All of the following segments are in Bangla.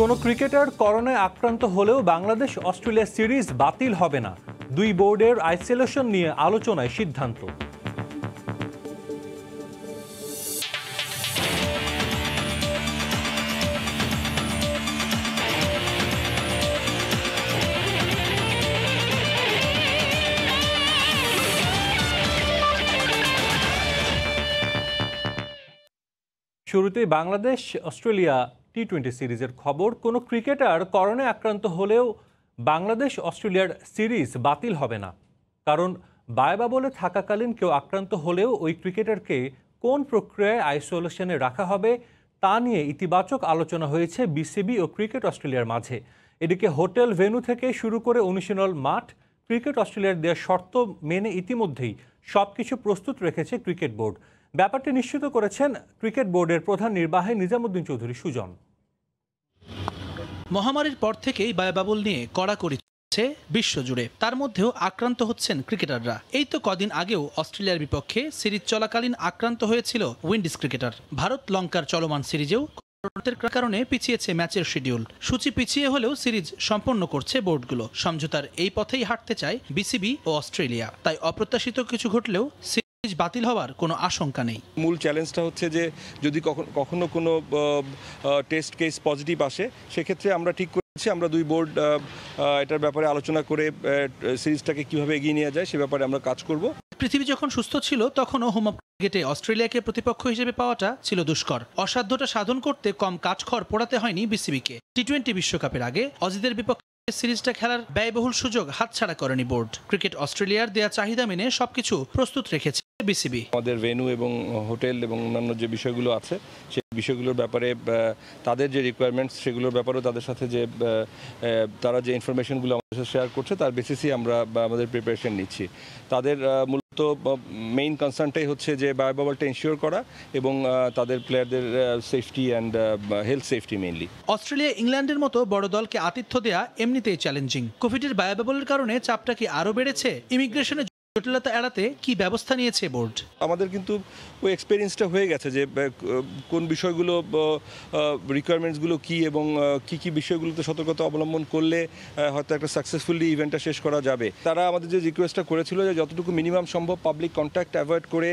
কোনো ক্রিকেটার করোনায় আক্রান্ত হলেও বাংলাদেশ অস্ট্রেলিয়া সিরিজ বাতিল হবে না দুই বোর্ডের আইসোলেশন নিয়ে আলোচনায় সিদ্ধান্ত শুরুতে বাংলাদেশ অস্ট্রেলিয়া টি টোয়েন্টি সিরিজের খবর কোনো ক্রিকেটার করোনা আক্রান্ত হলেও বাংলাদেশ অস্ট্রেলিয়ার সিরিজ বাতিল হবে না কারণ বায়বা বলে থাকাকালীন কেউ আক্রান্ত হলেও ওই ক্রিকেটারকে কোন প্রক্রিয়ায় আইসোলেশনে রাখা হবে তা নিয়ে ইতিবাচক আলোচনা হয়েছে বিসিবি ও ক্রিকেট অস্ট্রেলিয়ার মাঝে এদিকে হোটেল ভেন্যু থেকে শুরু করে অনুশীলন মাঠ ক্রিকেট অস্ট্রেলিয়ার দেওয়া শর্ত মেনে ইতিমধ্যেই সব কিছু প্রস্তুত রেখেছে ক্রিকেট বোর্ড ব্যাপারটি নিশ্চিত করেছেন ক্রিকেট বোর্ডের প্রধান নির্বাহী নিজামুদ্দিন চৌধুরী সুজন মহামারীর পর থেকেই ব্যয়বাবুল নিয়ে কড়াকড়ি চলছে বিশ্বজুড়ে তার মধ্যেও আক্রান্ত হচ্ছেন ক্রিকেটাররা এই তো কদিন আগেও অস্ট্রেলিয়ার বিপক্ষে সিরিজ চলাকালীন আক্রান্ত হয়েছিল উইন্ডিজ ক্রিকেটার ভারত লঙ্কার চলমান সিরিজেও কারণে পিছিয়েছে ম্যাচের শিডিউল সূচি পিছিয়ে হলেও সিরিজ সম্পন্ন করছে বোর্ডগুলো সমঝোতার এই পথেই হাঁটতে চায় বিসিবি ও অস্ট্রেলিয়া তাই অপ্রত্যাশিত কিছু ঘটলেও অফিস বাতিল হওয়ার কোনো আশঙ্কা নেই মূল চ্যালেঞ্জটা হচ্ছে যে যদি কখনো কোনো টেস্ট কেস পজিটিভ আসে সেক্ষেত্রে আমরা ঠিক করেছি আমরা দুই বোর্ড এটার ব্যাপারে আলোচনা করে সিরিজটাকে কিভাবে এগিয়ে নিয়ে যায় সে ব্যাপারে আমরা কাজ করব পৃথিবী যখন সুস্থ ছিল তখন হোম ক্রিকেটে অস্ট্রেলিয়াকে প্রতিপক্ষ হিসেবে পাওয়াটা ছিল দুষ্কর অসাধ্যটা সাধন করতে কম কাজ কাজখর পোড়াতে হয়নি বিসিবিকে টি টোয়েন্টি বিশ্বকাপের আগে অজিদের বিপক্ষে সিরিজটা খেলার ব্যয়বহুল সুযোগ হাতছাড়া করেনি বোর্ড ক্রিকেট অস্ট্রেলিয়ার দেয়া চাহিদা মেনে সবকিছু প্রস্তুত রেখেছে বিসিবি আমাদের ভেনু এবং হোটেল এবং অন্যান্য যে বিষয়গুলো আছে সেই বিষয়গুলোর ব্যাপারে তাদের যে রিকোয়ারমেন্টস সেগুলোর ব্যাপারেও তাদের সাথে যে তারা যে ইনফরমেশনগুলো আমাদের সাথে শেয়ার করছে তার বেসিসই আমরা আমাদের প্রিপারেশন নিচ্ছি তাদের মূলত মেইন কনসার্নটাই হচ্ছে যে বায়োবাবলটা ইনশিওর করা এবং তাদের প্লেয়ারদের safety and health safety mainly Australia ইংল্যান্ডের মতো বড় দলকে আতিথ্য দেয়া এমনিতেই চ্যালেঞ্জিং কোভিডের বায়োবাবলের কারণে চাপটা কি আরও বেড়েছে ইমিগ্রেশনের জটিলতা এড়াতে কি ব্যবস্থা নিয়েছে বোর্ড আমাদের কিন্তু ওই এক্সপিরিয়েন্সটা হয়ে গেছে যে কোন বিষয়গুলো রিকোয়ারমেন্টসগুলো কি এবং কি কি বিষয়গুলোতে সতর্কতা অবলম্বন করলে হয়তো একটা সাকসেসফুলি ইভেন্টটা শেষ করা যাবে তারা আমাদের যে রিকোয়েস্টটা করেছিল যে যতটুকু মিনিমাম সম্ভব পাবলিক কন্ট্যাক্ট অ্যাভয়েড করে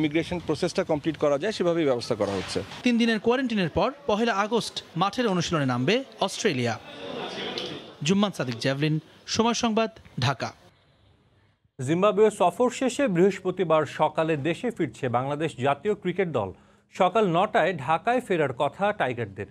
ইমিগ্রেশন প্রসেসটা কমপ্লিট করা যায় সেভাবেই ব্যবস্থা করা হচ্ছে তিন দিনের কোয়ারেন্টিনের পর পহেলা আগস্ট মাঠের অনুশীলনে নামবে অস্ট্রেলিয়া জুম্মান সাদিক জ্যাভলিন সময় সংবাদ ঢাকা জিম্বাবুয়ে সফর শেষে বৃহস্পতিবার সকালে দেশে ফিরছে বাংলাদেশ জাতীয় ক্রিকেট দল সকাল নটায় ঢাকায় ফেরার কথা টাইগারদের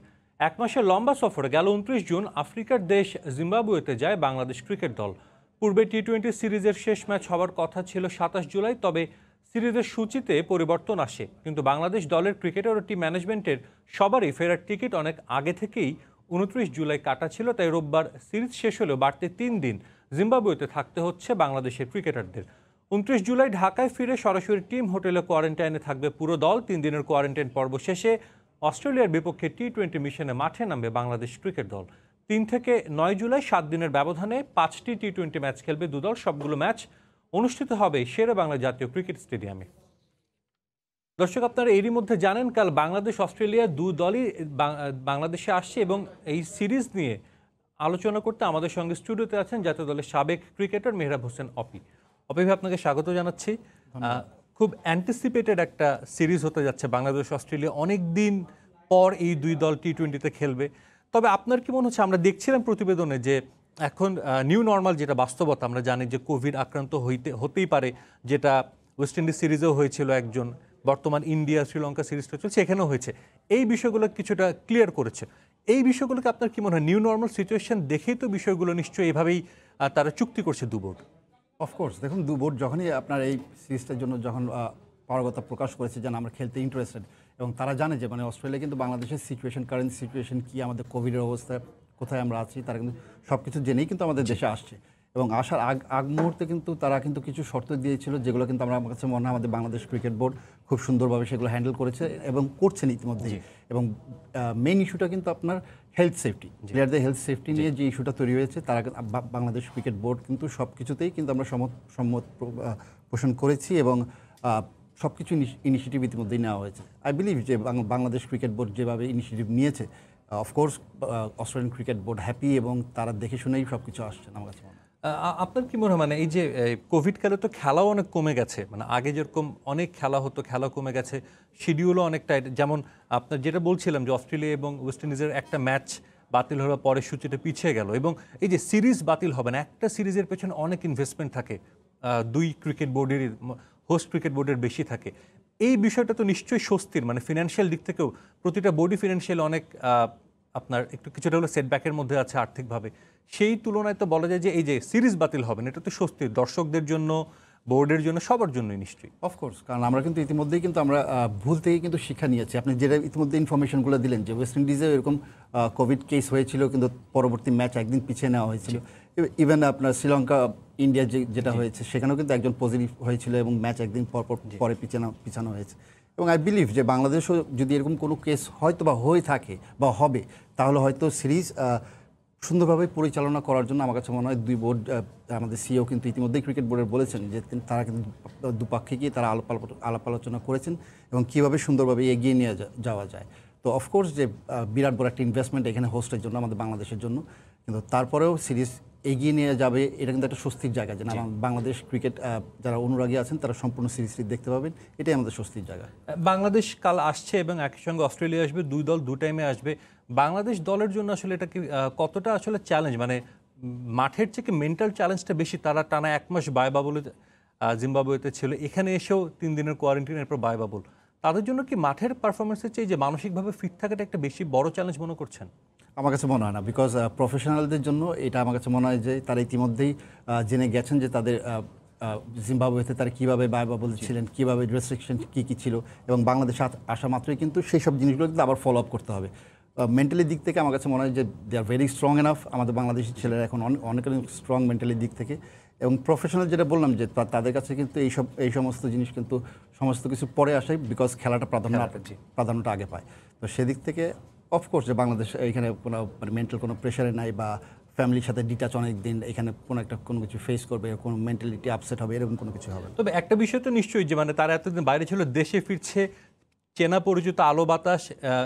এক মাসের লম্বা সফরে গেল উনত্রিশ জুন আফ্রিকার দেশ জিম্বাবুয়েতে যায় বাংলাদেশ ক্রিকেট দল পূর্বে টি টোয়েন্টি সিরিজের শেষ ম্যাচ হওয়ার কথা ছিল সাতাশ জুলাই তবে সিরিজের সূচিতে পরিবর্তন আসে কিন্তু বাংলাদেশ দলের ক্রিকেটার ও টিম ম্যানেজমেন্টের সবারই ফেরার টিকিট অনেক আগে থেকেই উনত্রিশ জুলাই কাটা ছিল তাই রোববার সিরিজ শেষ হলেও বাড়তে তিন দিন জিম্বাবুয়েতে থাকতে হচ্ছে বাংলাদেশের ক্রিকেটারদের উনত্রিশ জুলাই ঢাকায় ফিরে সরাসরি টিম হোটেলে কোয়ারেন্টাইনে থাকবে পুরো দল তিন দিনের কোয়ারেন্টাইন পর্ব শেষে অস্ট্রেলিয়ার বিপক্ষে টি টোয়েন্টি মিশনে মাঠে নামবে বাংলাদেশ ক্রিকেট দল তিন থেকে নয় জুলাই সাত দিনের ব্যবধানে পাঁচটি টি টোয়েন্টি ম্যাচ খেলবে দুদল সবগুলো ম্যাচ অনুষ্ঠিত হবে শেরে বাংলা জাতীয় ক্রিকেট স্টেডিয়ামে দর্শক আপনারা এরই মধ্যে জানেন কাল বাংলাদেশ অস্ট্রেলিয়া দু দলই বাংলাদেশে আসছে এবং এই সিরিজ নিয়ে আলোচনা করতে আমাদের সঙ্গে স্টুডিওতে আছেন জাতীয় দলের সাবেক ক্রিকেটার মেহরাব হোসেন অপি অপি ভাই আপনাকে স্বাগত জানাচ্ছি খুব অ্যান্টিসিপেটেড একটা সিরিজ হতে যাচ্ছে বাংলাদেশ অস্ট্রেলিয়া অনেক দিন পর এই দুই দল টি টোয়েন্টিতে খেলবে তবে আপনার কি মনে হচ্ছে আমরা দেখছিলাম প্রতিবেদনে যে এখন নিউ নর্মাল যেটা বাস্তবতা আমরা জানি যে কোভিড আক্রান্ত হইতে হতেই পারে যেটা ওয়েস্ট ইন্ডিজ সিরিজেও হয়েছিল একজন বর্তমান ইন্ডিয়া শ্রীলঙ্কা সিরিজটা চলছে এখানেও হয়েছে এই বিষয়গুলো কিছুটা ক্লিয়ার করেছে এই বিষয়গুলোকে আপনার কি মনে হয় নিউ নর্মাল সিচুয়েশন দেখেই তো বিষয়গুলো নিশ্চয়ই এভাবেই তারা চুক্তি করছে দু বোর্ড অফকোর্স দেখুন দু বোর্ড যখনই আপনার এই সিরিজটার জন্য যখন পারগতা প্রকাশ করেছে যেন আমরা খেলতে ইন্টারেস্টেড এবং তারা জানে যে মানে অস্ট্রেলিয়া কিন্তু বাংলাদেশের সিচুয়েশন কারেন্ট সিচুয়েশন কী আমাদের কোভিডের অবস্থা কোথায় আমরা আছি তারা কিন্তু সব কিছু জেনেই কিন্তু আমাদের দেশে আসছে এবং আসার আগ আগ মুহূর্তে কিন্তু তারা কিন্তু কিছু শর্ত দিয়েছিল যেগুলো কিন্তু আমরা আমার কাছে মনে হয় আমাদের বাংলাদেশ ক্রিকেট বোর্ড খুব সুন্দরভাবে সেগুলো হ্যান্ডেল করেছে এবং করছেন ইতিমধ্যে এবং মেইন ইস্যুটা কিন্তু আপনার হেলথ সেফটি প্লেয়ারদের হেলথ সেফটি নিয়ে যে ইস্যুটা তৈরি হয়েছে তারা বাংলাদেশ ক্রিকেট বোর্ড কিন্তু সব কিছুতেই কিন্তু আমরা সম্মত পোষণ করেছি এবং সব কিছু ইনিশিয়েটিভ ইতিমধ্যেই নেওয়া হয়েছে আই বিলিভ যে বাংলাদেশ ক্রিকেট বোর্ড যেভাবে ইনিশিয়েটিভ নিয়েছে of course Australian cricket board happy এবং তারা দেখে শুনেই সব কিছু আসছে আমার কাছে আপনার কি মনে হয় মানে এই যে কোভিডকালে তো খেলাও অনেক কমে গেছে মানে আগে যেরকম অনেক খেলা হতো খেলা কমে গেছে শিডিউলও অনেকটা যেমন আপনার যেটা বলছিলাম যে অস্ট্রেলিয়া এবং ওয়েস্ট ইন্ডিজের একটা ম্যাচ বাতিল হওয়ার পরে সূচিটা পিছিয়ে গেল এবং এই যে সিরিজ বাতিল হবে না একটা সিরিজের পেছনে অনেক ইনভেস্টমেন্ট থাকে দুই ক্রিকেট বোর্ডের হোস্ট ক্রিকেট বোর্ডের বেশি থাকে এই বিষয়টা তো নিশ্চয়ই স্বস্তির মানে ফিনান্সিয়াল দিক থেকেও প্রতিটা বোর্ডই ফিনান্সিয়াল অনেক আপনার একটু কিছুটা হলো সেটব্যাকের মধ্যে আছে আর্থিকভাবে সেই তুলনায় তো বলা যায় যে এই যে সিরিজ বাতিল হবে না এটা তো স্বস্তি দর্শকদের জন্য বোর্ডের জন্য সবার জন্যই নিশ্চয়ই অফকোর্স কারণ আমরা কিন্তু ইতিমধ্যেই কিন্তু আমরা ভুল থেকে কিন্তু শিক্ষা নিয়েছি আপনি যেটা ইতিমধ্যে ইনফরমেশনগুলো দিলেন যে ওয়েস্ট ইন্ডিজেও এরকম কোভিড কেস হয়েছিল কিন্তু পরবর্তী ম্যাচ একদিন পিছিয়ে নেওয়া হয়েছিল ইভেন আপনার শ্রীলঙ্কা ইন্ডিয়া যে যেটা হয়েছে সেখানেও কিন্তু একজন পজিটিভ হয়েছিল এবং ম্যাচ একদিন পর পর পরে পিছানো পিছানো হয়েছে এবং আই বিলিভ যে বাংলাদেশও যদি এরকম কোনো কেস হয়তো বা হয়ে থাকে বা হবে তাহলে হয়তো সিরিজ সুন্দরভাবে পরিচালনা করার জন্য আমার কাছে মনে হয় দুই বোর্ড আমাদের সিও কিন্তু ইতিমধ্যেই ক্রিকেট বোর্ডের বলেছেন যে তারা কিন্তু দুপাক্ষে গিয়ে তারা আলাপ আলাপ আলোচনা করেছেন এবং কীভাবে সুন্দরভাবে এগিয়ে নিয়ে যাওয়া যায় তো অফকোর্স যে বিরাট বড় একটা ইনভেস্টমেন্ট এখানে হোস্টের জন্য আমাদের বাংলাদেশের জন্য কিন্তু তারপরেও সিরিজ এগিয়ে নিয়ে যাবে এটা কিন্তু একটা স্বস্তির জায়গা যে না বাংলাদেশ ক্রিকেট যারা অনুরাগী আছেন তারা সম্পূর্ণ সিরিজ দেখতে পাবেন এটাই আমাদের স্বস্তির জায়গা বাংলাদেশ কাল আসছে এবং একই সঙ্গে অস্ট্রেলিয়া আসবে দুই দল দু টাইমে আসবে বাংলাদেশ দলের জন্য আসলে এটা কি কতটা আসলে চ্যালেঞ্জ মানে মাঠের চেয়ে মেন্টাল চ্যালেঞ্জটা বেশি তারা টানা এক মাস বায় বলে জিম্বাবুয়েতে ছিল এখানে এসেও তিন দিনের কোয়ারেন্টিন এরপর বায়বাবুল তাদের জন্য কি মাঠের পারফরমেন্সের চেয়ে যে মানসিকভাবে ফিট থাকাটা একটা বেশি বড় চ্যালেঞ্জ মনে করছেন আমার কাছে মনে হয় না বিকজ প্রফেশনালদের uh, জন্য এটা আমার কাছে মনে হয় যে তারা ইতিমধ্যেই uh, জেনে গেছেন যে তাদের uh, জিম্বাবুয়েতে তারা কীভাবে বায়াবল ছিলেন কীভাবে রেস্ট্রিকশন কী কী ছিল এবং বাংলাদেশ আসা মাত্রই কিন্তু সেই সব জিনিসগুলো কিন্তু আবার ফলো আপ করতে হবে মেন্টালি দিক থেকে আমার কাছে মনে হয় যে they are very strong enough আমাদের বাংলাদেশি ছেলেরা এখন অনেক অনেক স্ট্রং মেন্টালি দিক থেকে এবং প্রফেশনাল যেটা বললাম যে তাদের কাছে কিন্তু এইসব এই সমস্ত জিনিস কিন্তু সমস্ত কিছু পরে আসে বিকজ খেলাটা প্রাধান্য প্রাধান্যটা আগে পায় তো সেদিক থেকে অফকোর্স যে বাংলাদেশ এখানে কোনো মানে মেন্টাল কোনো প্রেশারে নাই বা ফ্যামিলির সাথে ডিটাচ অনেক দিন এখানে কোনো একটা কোনো কিছু ফেস করবে কোনো মেন্টালিটি আপসেট হবে এরকম কোনো কিছু হবে তবে একটা বিষয় তো নিশ্চয়ই যে মানে তারা এতদিন বাইরে ছিল দেশে ফিরছে চেনা পরিচিত আলো বাতাস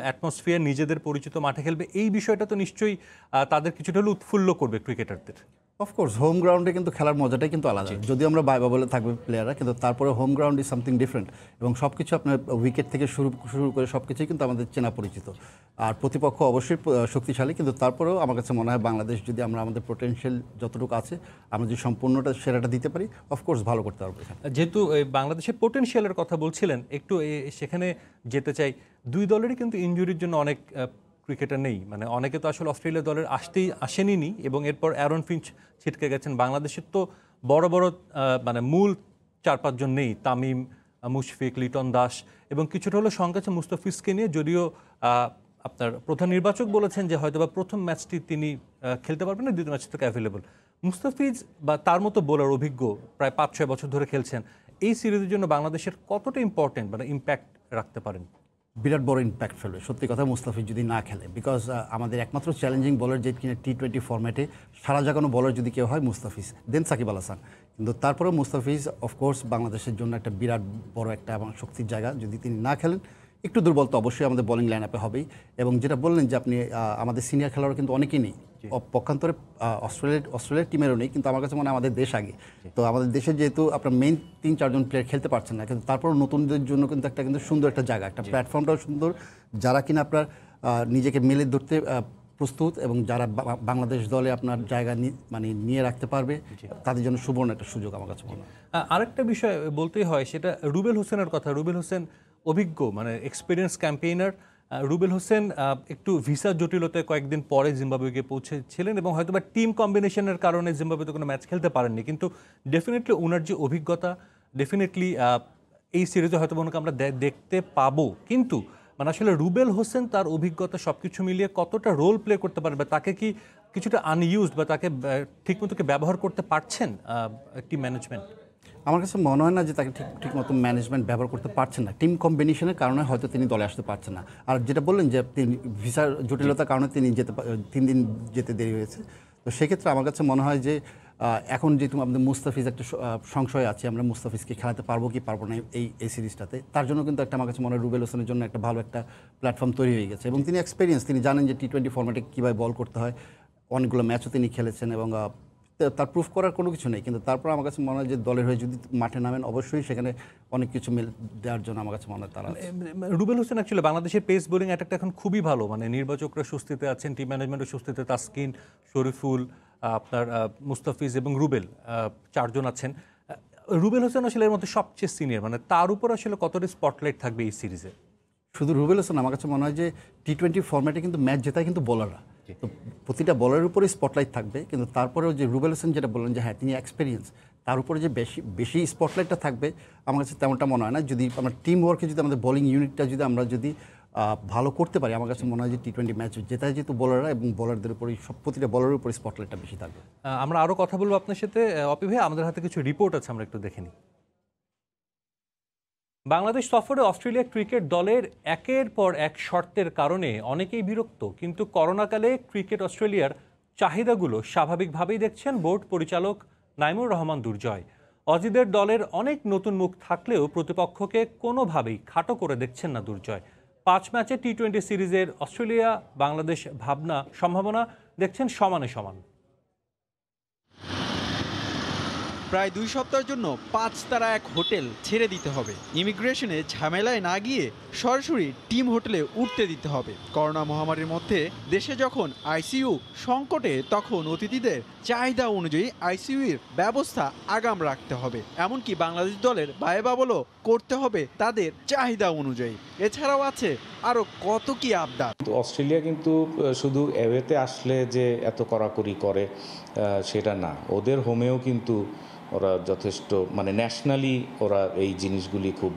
অ্যাটমসফিয়ার নিজেদের পরিচিত মাঠে খেলবে এই বিষয়টা তো নিশ্চয়ই তাদের কিছুটা হলে উৎফুল্ল করবে ক্রিকেটারদের অফকোর্স হোম গ্রাউন্ডে কিন্তু খেলার মজাটাই কিন্তু আলাদা যদি আমরা বাইবা বলে থাকবে প্লেয়াররা কিন্তু তারপরে home ground is something different এবং সব কিছু আপনার উইকেট থেকে শুরু শুরু করে সব কিছুই কিন্তু আমাদের চেনা পরিচিত আর প্রতিপক্ষ অবশ্যই শক্তিশালী কিন্তু তারপরেও আমার কাছে মনে হয় বাংলাদেশ যদি আমরা আমাদের পোটেনশিয়াল যতটুকু আছে আমরা যদি সম্পূর্ণটা সেরাটা দিতে পারি অফকোর্স ভালো করতে পারবো যেহেতু বাংলাদেশের পোটেনশিয়ালের কথা বলছিলেন একটু সেখানে যেতে চাই দুই দলেরই কিন্তু ইঞ্জুরির জন্য অনেক ক্রিকেটার নেই মানে অনেকে তো আসলে অস্ট্রেলিয়া দলের আসতেই আসেনি নি এবং এরপর অ্যারন ফিঞ্চ ছিটকে গেছেন বাংলাদেশের তো বড় বড় মানে মূল চার পাঁচজন নেই তামিম মুশফিক লিটন দাস এবং কিছুটা হলো সঙ্গে আছে মুস্তাফিজকে নিয়ে যদিও আপনার প্রধান নির্বাচক বলেছেন যে হয়তো বা প্রথম ম্যাচটি তিনি খেলতে পারবেন না দ্বিতীয় ম্যাচ থেকে অ্যাভেলেবল মুস্তাফিজ বা তার মতো বোলার অভিজ্ঞ প্রায় পাঁচ ছয় বছর ধরে খেলছেন এই সিরিজের জন্য বাংলাদেশের কতটা ইম্পর্টেন্ট মানে ইম্প্যাক্ট রাখতে পারেন বিরাট বড় ইম্প্যাক্ট ফেলবে সত্যি কথা মুস্তাফিজ যদি না খেলে বিকজ আমাদের একমাত্র চ্যালেঞ্জিং বলার যে কিনা টি টোয়েন্টি ফর্ম্যাটে সারা জাগানো বলার যদি কেউ হয় মুস্তাফিজ দেন সাকিব আল হাসান কিন্তু তারপরেও মুস্তাফিজ অফকোর্স বাংলাদেশের জন্য একটা বিরাট বড় একটা এবং শক্তির জায়গা যদি তিনি না খেলেন একটু দুর্বল তো অবশ্যই আমাদের বোলিং লাইন আপে হবেই এবং যেটা বললেন যে আপনি আমাদের সিনিয়র খেলোয়াড় কিন্তু অনেকেই নেই পক্ষান্তরে অস্ট্রেলিয়ার অস্ট্রেলিয়ার টিমেরও নেই কিন্তু আমার কাছে মনে হয় আমাদের দেশ আগে তো আমাদের দেশে যেহেতু আপনার মেইন তিন চারজন প্লেয়ার খেলতে পারছেন না কিন্তু তারপর নতুনদের জন্য কিন্তু একটা কিন্তু সুন্দর একটা জায়গা একটা প্ল্যাটফর্মটাও সুন্দর যারা কিনা আপনার নিজেকে মেলে ধরতে প্রস্তুত এবং যারা বাংলাদেশ দলে আপনার জায়গা মানে নিয়ে রাখতে পারবে তাদের জন্য সুবর্ণ একটা সুযোগ আমার কাছে মনে হয় আরেকটা বিষয় বলতেই হয় সেটা রুবেল হোসেনের কথা রুবেল হোসেন অভিজ্ঞ মানে এক্সপিরিয়েন্স ক্যাম্পেইনার রুবেল হোসেন একটু ভিসা জটিলতায় কয়েকদিন পরে জিম্বাবুয়ে পৌঁছেছিলেন এবং হয়তো বা টিম কম্বিনেশনের কারণে জিম্বাবুয়েতে কোনো ম্যাচ খেলতে পারেননি কিন্তু ডেফিনেটলি ওনার যে অভিজ্ঞতা ডেফিনেটলি এই সিরিজে হয়তো ওনাকে আমরা দেখতে পাবো কিন্তু মানে আসলে রুবেল হোসেন তার অভিজ্ঞতা সব কিছু মিলিয়ে কতটা রোল প্লে করতে পারবে তাকে কি কিছুটা আনইউজড বা তাকে ঠিকমতো কি ব্যবহার করতে পারছেন একটি ম্যানেজমেন্ট আমার কাছে মনে হয় না যে তাকে ঠিক ঠিক মতো ম্যানেজমেন্ট ব্যবহার করতে পারছেন না টিম কম্বিনেশনের কারণে হয়তো তিনি দলে আসতে পারছেন না আর যেটা বললেন যে তিনি ভিসার জটিলতার কারণে তিনি যেতে তিন দিন যেতে দেরি হয়েছে তো সেক্ষেত্রে আমার কাছে মনে হয় যে এখন যেহেতু আমাদের মুস্তাফিজ একটা সংশয় আছে আমরা মুস্তাফিজকে খেলাতে পারবো কি পারবো না এই এই সিরিজটাতে তার জন্য কিন্তু একটা আমার কাছে মনে হয় রুবেল হোসেনের জন্য একটা ভালো একটা প্ল্যাটফর্ম তৈরি হয়ে গেছে এবং তিনি এক্সপিরিয়েন্স তিনি জানেন যে টি টোয়েন্টি ফর্ম্যাটে কীভাবে বল করতে হয় অনেকগুলো ম্যাচও তিনি খেলেছেন এবং তার প্রুফ করার কোনো কিছু নেই কিন্তু তারপর আমার কাছে মনে হয় যে দলের হয়ে যদি মাঠে নামেন অবশ্যই সেখানে অনেক কিছু মিল দেওয়ার জন্য আমার কাছে মনে হয় তারা রুবেল হোসেন অ্যাকচুয়ালি বাংলাদেশের পেস বোলিং অ্যাটাকটা এখন খুবই ভালো মানে নির্বাচকরা স্বস্তিতে আছেন টিম ম্যানেজমেন্টও স্বস্তিতে তাসকিন শরীফুল আপনার মুস্তাফিজ এবং রুবেল চারজন আছেন রুবেল হোসেন আসলে এর মধ্যে সবচেয়ে সিনিয়র মানে তার উপর আসলে কতটা স্পটলাইট থাকবে এই সিরিজে শুধু রুবেল হোসেন আমার কাছে মনে হয় যে টি টোয়েন্টি ফর্ম্যাটে কিন্তু ম্যাচ জেতায় কিন্তু বলাররা থাকে প্রতিটা বলের উপরে স্পটলাইট থাকবে কিন্তু তারপরেও যে রুবেল হোসেন যেটা বললেন যে হ্যাঁ তিনি এক্সপিরিয়েন্স তার উপরে যে বেশি বেশি স্পটলাইটটা থাকবে আমার কাছে তেমনটা মনে হয় না যদি আমরা টিম ওয়ার্কে যদি আমাদের বোলিং ইউনিটটা যদি আমরা যদি ভালো করতে পারি আমার কাছে মনে হয় যে টি টোয়েন্টি ম্যাচ জেতা যেহেতু বলাররা এবং বোলারদের উপরে সব প্রতিটা বলারের উপরে স্পটলাইটটা বেশি থাকবে আমরা আরও কথা বলবো আপনার সাথে অপি ভাই আমাদের হাতে কিছু রিপোর্ট আছে আমরা একটু দেখে নিই বাংলাদেশ সফরে অস্ট্রেলিয়া ক্রিকেট দলের একের পর এক শর্তের কারণে অনেকেই বিরক্ত কিন্তু করোনাকালে ক্রিকেট অস্ট্রেলিয়ার চাহিদাগুলো স্বাভাবিকভাবেই দেখছেন বোর্ড পরিচালক নাইমুর রহমান দুর্জয় অজিদের দলের অনেক নতুন মুখ থাকলেও প্রতিপক্ষকে কোনোভাবেই খাটো করে দেখছেন না দুর্জয় পাঁচ ম্যাচে টি টোয়েন্টি সিরিজের অস্ট্রেলিয়া বাংলাদেশ ভাবনা সম্ভাবনা দেখছেন সমানে সমান প্রায় দুই সপ্তাহের জন্য পাঁচ তারা এক হোটেল ছেড়ে দিতে হবে ইমিগ্রেশনে ঝামেলায় না গিয়ে সরাসরি টিম হোটেলে উঠতে দিতে হবে করোনা মহামারীর মধ্যে দেশে যখন আইসিইউ সংকটে তখন অতিথিদের চাহিদা অনুযায়ী আইসিইউর ব্যবস্থা আগাম রাখতে হবে এমনকি বাংলাদেশ দলের বায়েবাবলও করতে হবে তাদের চাহিদা অনুযায়ী এছাড়াও আছে আরও কত কি আবদার অস্ট্রেলিয়া কিন্তু শুধু এভেতে আসলে যে এত কড়াকড়ি করে সেটা না ওদের হোমেও কিন্তু ওরা যথেষ্ট মানে ন্যাশনালি ওরা এই জিনিসগুলি খুব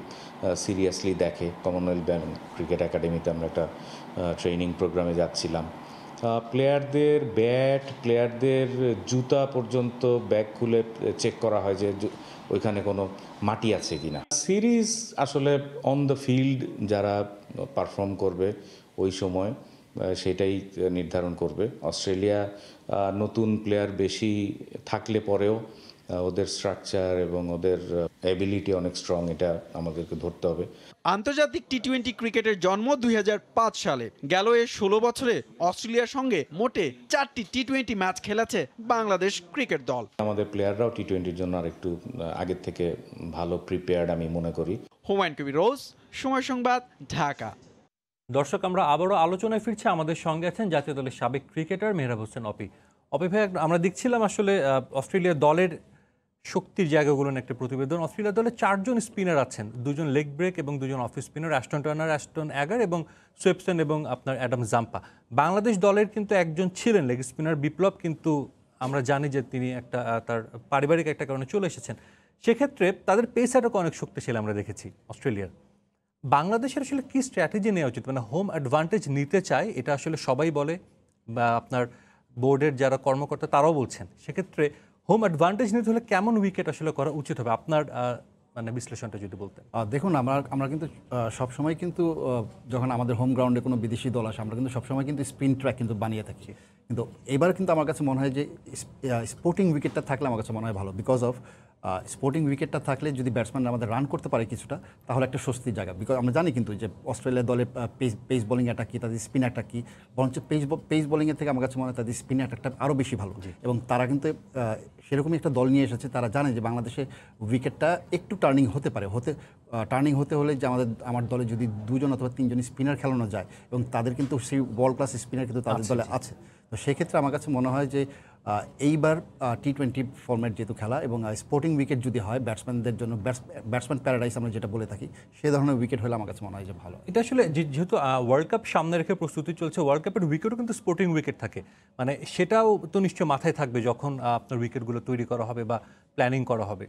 সিরিয়াসলি দেখে কমনওয়েলথ ব্যাংক ক্রিকেট একাডেমিতে আমরা একটা ট্রেনিং প্রোগ্রামে যাচ্ছিলাম প্লেয়ারদের ব্যাট প্লেয়ারদের জুতা পর্যন্ত ব্যাগ খুলে চেক করা হয় যে ওইখানে কোনো মাটি আছে কি না সিরিজ আসলে অন দ্য ফিল্ড যারা পারফর্ম করবে ওই সময় সেটাই নির্ধারণ করবে অস্ট্রেলিয়া নতুন প্লেয়ার বেশি থাকলে পরেও ওদের স্ট্রাকচার এবং ওদের অ্যাবিলিটি অনেক স্ট্রং এটা আমাদেরকে ধরতে হবে আন্তর্জাতিক টি টোয়েন্টি ক্রিকেটের জন্ম দুই সালে গেল এ ষোলো বছরে অস্ট্রেলিয়ার সঙ্গে মোটে চারটি টি টোয়েন্টি ম্যাচ খেলেছে বাংলাদেশ ক্রিকেট দল আমাদের প্লেয়াররাও টি টোয়েন্টির জন্য আর একটু আগের থেকে ভালো প্রিপেয়ার্ড আমি মনে করি হুমায়ুন কবির রোজ সময় সংবাদ ঢাকা দর্শক আমরা আবারও আলোচনায় ফিরছে আমাদের সঙ্গে আছেন জাতীয় দলের সাবেক ক্রিকেটার মেহরাব হোসেন অপি অপি ভাই আমরা দেখছিলাম আসলে অস্ট্রেলিয়া দলের শক্তির জায়গাগুলো নিয়ে একটা প্রতিবেদন অস্ট্রেলিয়া দলে চারজন স্পিনার আছেন দুজন লেগ ব্রেক এবং দুজন off spinner Ashton Turner Ashton Agar এবং সুয়েপসন এবং আপনার অ্যাডাম জাম্পা বাংলাদেশ দলের কিন্তু একজন ছিলেন লেগ স্পিনার বিপ্লব কিন্তু আমরা জানি যে তিনি একটা তার পারিবারিক একটা কারণে চলে এসেছেন সেক্ষেত্রে তাদের পেস অ্যাটাক অনেক শক্তিশালী আমরা দেখেছি অস্ট্রেলিয়ার বাংলাদেশের আসলে কী স্ট্র্যাটেজি নেওয়া উচিত মানে হোম অ্যাডভান্টেজ নিতে চায় এটা আসলে সবাই বলে বা আপনার বোর্ডের যারা কর্মকর্তা তারাও বলছেন সেক্ষেত্রে হোম অ্যাডভান্টেজ নিতে হলে কেমন উইকেট আসলে করা উচিত হবে আপনার মানে বিশ্লেষণটা যদি বলতেন দেখুন আমরা আমরা কিন্তু সবসময় কিন্তু যখন আমাদের হোম গ্রাউন্ডে কোনো বিদেশি দল আসে আমরা কিন্তু সবসময় কিন্তু স্পিন ট্র্যাক কিন্তু বানিয়ে থাকি কিন্তু এবার কিন্তু আমার কাছে মনে হয় যে স্পোর্টিং উইকেটটা থাকলে আমার কাছে মনে হয় ভালো বিকজ অফ স্পোর্টিং উইকেটটা থাকলে যদি ব্যাটসম্যান আমাদের রান করতে পারে কিছুটা তাহলে একটা স্বস্তির জায়গা বিকজ আমরা জানি কিন্তু যে অস্ট্রেলিয়া দলের পেস পেস বোলিং অ্যাটাক কী তাদের স্পিন অ্যাটাক কী বরঞ্চ পেস পেস বোলিংয়ের থেকে আমার কাছে মনে হয় তাদের স্পিন অ্যাটাকটা আরও বেশি ভালো এবং তারা কিন্তু সেরকমই একটা দল নিয়ে এসেছে তারা জানে যে বাংলাদেশে উইকেটটা একটু টার্নিং হতে পারে হতে টার্নিং হতে হলে যে আমাদের আমার দলে যদি দুজন অথবা তিনজন স্পিনার খেলানো যায় এবং তাদের কিন্তু সেই বল ক্লাস স্পিনার কিন্তু তাদের দলে আছে তো সেক্ষেত্রে আমার কাছে মনে হয় যে এইবার টি টোয়েন্টি ফর্ম্যাট যেহেতু খেলা এবং স্পোর্টিং উইকেট যদি হয় ব্যাটসম্যানদের জন্য ব্যাটসম্যান প্যারাডাইস আমরা যেটা বলে থাকি সে ধরনের উইকেট হলে আমার কাছে মনে হয় যে ভালো এটা আসলে যেহেতু ওয়ার্ল্ড কাপ সামনে রেখে প্রস্তুতি চলছে ওয়ার্ল্ড কাপের উইকেটও কিন্তু স্পোর্টিং উইকেট থাকে মানে সেটাও তো নিশ্চয় মাথায় থাকবে যখন আপনার উইকেটগুলো তৈরি করা হবে বা প্ল্যানিং করা হবে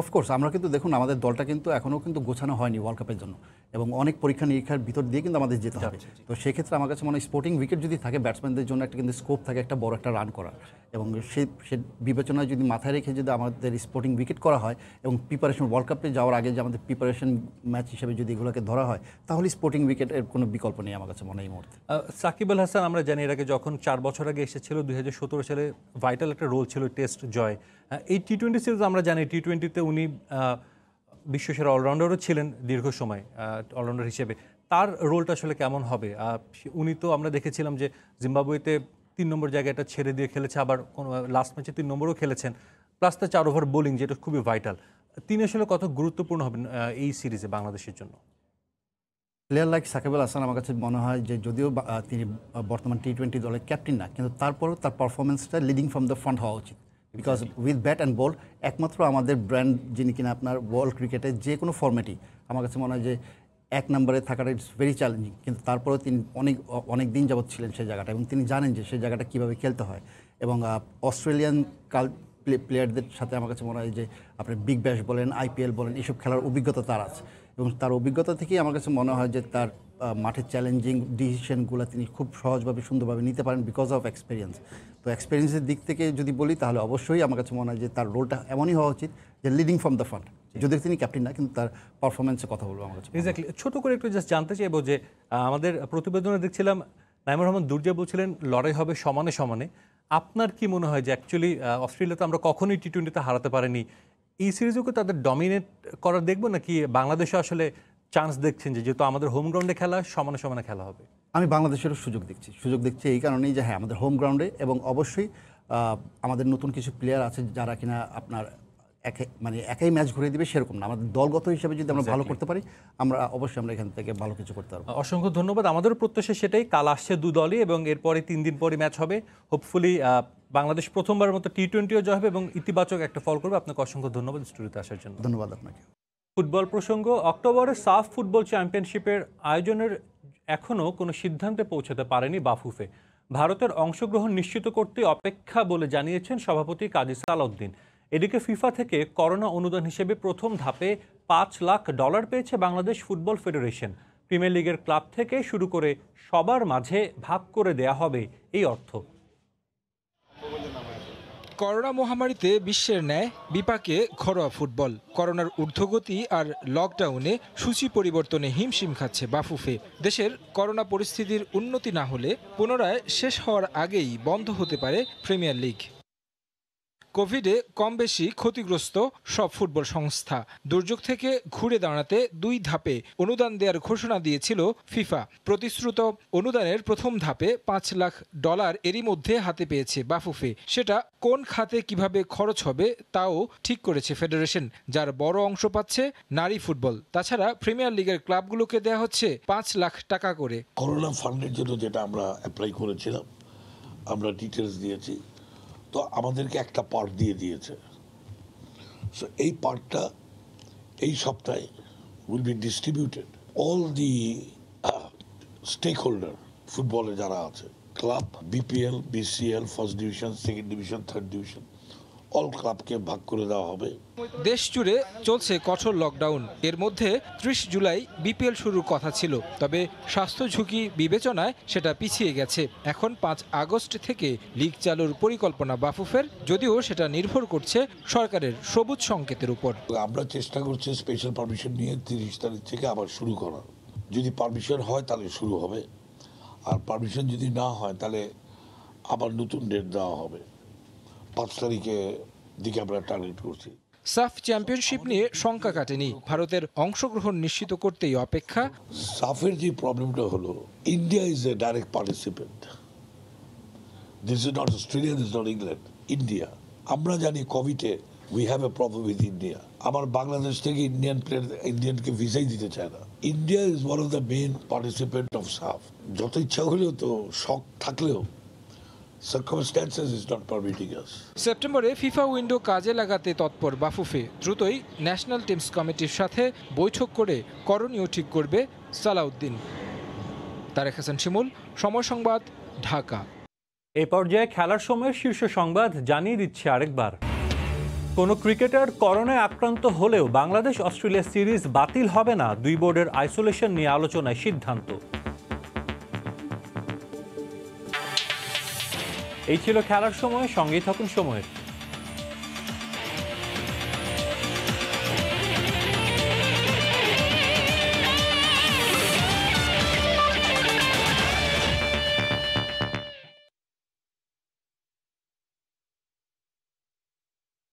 অফকোর্স আমরা কিন্তু দেখুন আমাদের দলটা কিন্তু এখনও কিন্তু গোছানো হয়নি ওয়ার্ল্ড কাপের জন্য এবং অনেক পরীক্ষা নিরীক্ষার ভিতর দিয়ে কিন্তু আমাদের যেতে হবে তো সেক্ষেত্রে আমার কাছে মনে হয় স্পোর্টিং উইকেট যদি থাকে ব্যাটসম্যানদের জন্য একটা কিন্তু স্কোপ থাকে একটা বড় একটা রান করার এবং সে সে বিবেচনায় যদি মাথায় রেখে যদি আমাদের স্পোর্টিং উইকেট করা হয় এবং প্রিপারেশন ওয়ার্ল্ড কাপে যাওয়ার আগে যে আমাদের প্রিপারেশন ম্যাচ হিসেবে যদি এগুলোকে ধরা হয় তাহলে স্পোর্টিং উইকেটের কোনো বিকল্প নেই আমার কাছে মনে হয় এই মুহূর্তে সাকিব আল হাসান আমরা জানি এর আগে যখন চার বছর আগে এসেছিল দুই সালে ভাইটাল একটা রোল ছিল টেস্ট জয় এই টি টোয়েন্টি সিরিজ আমরা জানি টি টোয়েন্টিতে উনি বিশ্বসেরা অলরাউন্ডারও ছিলেন দীর্ঘ সময় অলরাউন্ডার হিসেবে তার রোলটা আসলে কেমন হবে উনি তো আমরা দেখেছিলাম যে জিম্বাবুয়েতে তিন নম্বর জায়গাটা ছেড়ে দিয়ে খেলেছে আবার কোনো লাস্ট ম্যাচে তিন নম্বরও খেলেছেন প্লাস তার চার ওভার বোলিং যেটা খুবই ভাইটাল তিনি আসলে কত গুরুত্বপূর্ণ হবেন এই সিরিজে বাংলাদেশের জন্য প্লেয়ার লাইক সাকিবুল হাসান আমার কাছে মনে হয় যে যদিও তিনি বর্তমান টি টোয়েন্টি দলের ক্যাপ্টেন না কিন্তু তারপরেও তার পারফরমেন্সটা লিডিং ফ্রম দ্য ফ্রন্ট হওয়া উচিত because with bat and ball একমাত্র আমাদের ব্র্যান্ড যিনি কিনা আপনার ওয়ার্ল্ড ক্রিকেটে যে কোনো ফর্ম্যাটই আমার কাছে মনে হয় যে এক নম্বরে থাকাটা ইটস ভেরি চ্যালেঞ্জিং কিন্তু তারপরেও তিনি অনেক অনেক দিন যাবৎ ছিলেন সেই জায়গাটা এবং তিনি জানেন যে সেই জায়গাটা কীভাবে খেলতে হয় এবং অস্ট্রেলিয়ান কাল প্লেয়ারদের সাথে আমার কাছে মনে হয় যে আপনি বিগ ব্যাশ বলেন আইপিএল বলেন এসব খেলার অভিজ্ঞতা তার আছে এবং তার অভিজ্ঞতা থেকেই আমার কাছে মনে হয় যে তার মাঠে চ্যালেঞ্জিং ডিসিশনগুলো তিনি খুব সহজভাবে সুন্দরভাবে নিতে পারেন বিকজ অফ এক্সপিরিয়েন্স তো এক্সপিরিয়েন্সের দিক থেকে যদি বলি তাহলে অবশ্যই আমার কাছে মনে হয় যে তার রোলটা এমনই হওয়া উচিত যে লিডিং ফ্রম দ্য ফ্রন্ট যদি তিনি ক্যাপ্টেন না কিন্তু তার পারফরমেন্সে কথা বলবো আমার কাছে এক্স্যাক্টলি ছোটো করে একটু জাস্ট জানতে চাইবো যে আমাদের প্রতিবেদনে দেখছিলাম নাইমুর রহমান দুর্জা বলছিলেন লড়াই হবে সমানে সমানে আপনার কি মনে হয় যে অ্যাকচুয়ালি অস্ট্রেলিয়া তো আমরা কখনোই টি টোয়েন্টিতে হারাতে পারিনি এই সিরিজকে তাদের ডমিনেট করা দেখবো নাকি বাংলাদেশে আসলে চান্স দেখছেন যে যেহেতু আমাদের হোম গ্রাউন্ডে খেলা সমানে সমানে খেলা হবে আমি বাংলাদেশেরও সুযোগ দেখছি সুযোগ দেখছি এই কারণেই যে হ্যাঁ আমাদের হোম গ্রাউন্ডে এবং অবশ্যই আমাদের নতুন কিছু প্লেয়ার আছে যারা কিনা আপনার এক মানে একাই ম্যাচ ঘুরে দিবে সেরকম না আমাদের দলগত হিসেবে যদি আমরা ভালো করতে পারি আমরা অবশ্যই আমরা এখান থেকে ভালো কিছু করতে পারবো অসংখ্য ধন্যবাদ আমাদের প্রত্যাশা সেটাই কাল আসছে দু দলই এবং এরপরে তিন দিন পরে ম্যাচ হবে হোপফুলি বাংলাদেশ প্রথমবারের মতো টি টোয়েন্টিও জয় হবে এবং ইতিবাচক একটা ফল করবে আপনাকে অসংখ্য ধন্যবাদ স্টুডিওতে আসার জন্য ধন্যবাদ আপনাকে ফুটবল প্রসঙ্গ অক্টোবরে সাফ ফুটবল চ্যাম্পিয়নশিপের আয়োজনের এখনও কোনো সিদ্ধান্তে পৌঁছাতে পারেনি বাফুফে ভারতের অংশগ্রহণ নিশ্চিত করতে অপেক্ষা বলে জানিয়েছেন সভাপতি কাজী সালউদ্দিন এদিকে ফিফা থেকে করোনা অনুদান হিসেবে প্রথম ধাপে পাঁচ লাখ ডলার পেয়েছে বাংলাদেশ ফুটবল ফেডারেশন প্রিমিয়ার লিগের ক্লাব থেকে শুরু করে সবার মাঝে ভাগ করে দেয়া হবে এই অর্থ করোনা মহামারীতে বিশ্বের ন্যায় বিপাকে ঘরোয়া ফুটবল করোনার ঊর্ধ্বগতি আর লকডাউনে সূচি পরিবর্তনে হিমশিম খাচ্ছে বাফুফে দেশের করোনা পরিস্থিতির উন্নতি না হলে পুনরায় শেষ হওয়ার আগেই বন্ধ হতে পারে প্রিমিয়ার লিগ কোভিডে কম বেশি ক্ষতিগ্রস্ত সব ফুটবল সংস্থা দুর্যোগ থেকে ঘুরে দাঁড়াতে দুই ধাপে অনুদান দেওয়ার ঘোষণা দিয়েছিল ফিফা প্রতিশ্রুত অনুদানের প্রথম ধাপে পাঁচ লাখ ডলার এরই মধ্যে হাতে পেয়েছে বাফুফে সেটা কোন খাতে কিভাবে খরচ হবে তাও ঠিক করেছে ফেডারেশন যার বড় অংশ পাচ্ছে নারী ফুটবল তাছাড়া প্রিমিয়ার লিগের ক্লাবগুলোকে দেওয়া হচ্ছে পাঁচ লাখ টাকা করে করোনা ফান্ডের জন্য যেটা আমরা অ্যাপ্লাই করেছিলাম আমরা ডিটেলস দিয়েছি তো আমাদেরকে একটা পার্ট দিয়ে দিয়েছে সো এই পার্টটা এই সপ্তাহে will be distributed all the stakeholder ফুটবলে যারা আছে club BPL BCL first division second division third division all ক্লাবকে ভাগ করে দেওয়া হবে দেশ জুড়ে চলছে কঠোর লকডাউন এর মধ্যে ত্রিশ জুলাই বিপিএল শুরুর কথা ছিল তবে স্বাস্থ্য ঝুঁকি বিবেচনায় সেটা পিছিয়ে গেছে এখন পাঁচ আগস্ট থেকে লিগ চালুর পরিকল্পনা বাফুফের যদিও সেটা নির্ভর করছে সরকারের সবুজ সংকেতের উপর আমরা চেষ্টা করছি স্পেশাল পারমিশন নিয়ে তিরিশ তারিখ থেকে আবার শুরু করার যদি পারমিশন হয় তাহলে শুরু হবে আর পারমিশন যদি না হয় তাহলে আবার নতুন ডেট দেওয়া হবে পাঁচ তারিখে দিকে আমরা টার্গেট করছি সাফ চ্যাম্পিয়নশিপ নিয়ে শঙ্কা কাটেনি ভারতের অংশগ্রহণ নিশ্চিত করতেই অপেক্ষা সাফের যে প্রবলেমটা হলো India is a direct participant this is not Australia this not England India আমরা জানি কোভিডে we have a problem with India আমার বাংলাদেশ থেকে ইন্ডিয়ান প্লেয়ার ইন্ডিয়ানকে ভিসাই দিতে চায় না India is one of the main participant of SAFF যত ইচ্ছা হলেও তো শখ থাকলেও সেপ্টেম্বরে ফিফা উইন্ডো কাজে লাগাতে তৎপর বাফুফে দ্রুতই ন্যাশনাল টিমস কমিটির সাথে বৈঠক করে করণীয় ঠিক করবে সালাউদ্দিন তারেক হাসান শিমুল সময় সংবাদ ঢাকা এ পর্যায়ে খেলার সময় শীর্ষ সংবাদ জানিয়ে দিচ্ছে আরেকবার কোনো ক্রিকেটার করোনায় আক্রান্ত হলেও বাংলাদেশ অস্ট্রেলিয়া সিরিজ বাতিল হবে না দুই বোর্ডের আইসোলেশন নিয়ে আলোচনায় সিদ্ধান্ত এই ছিল খেলার সময় সঙ্গেই থাকুন সময়ের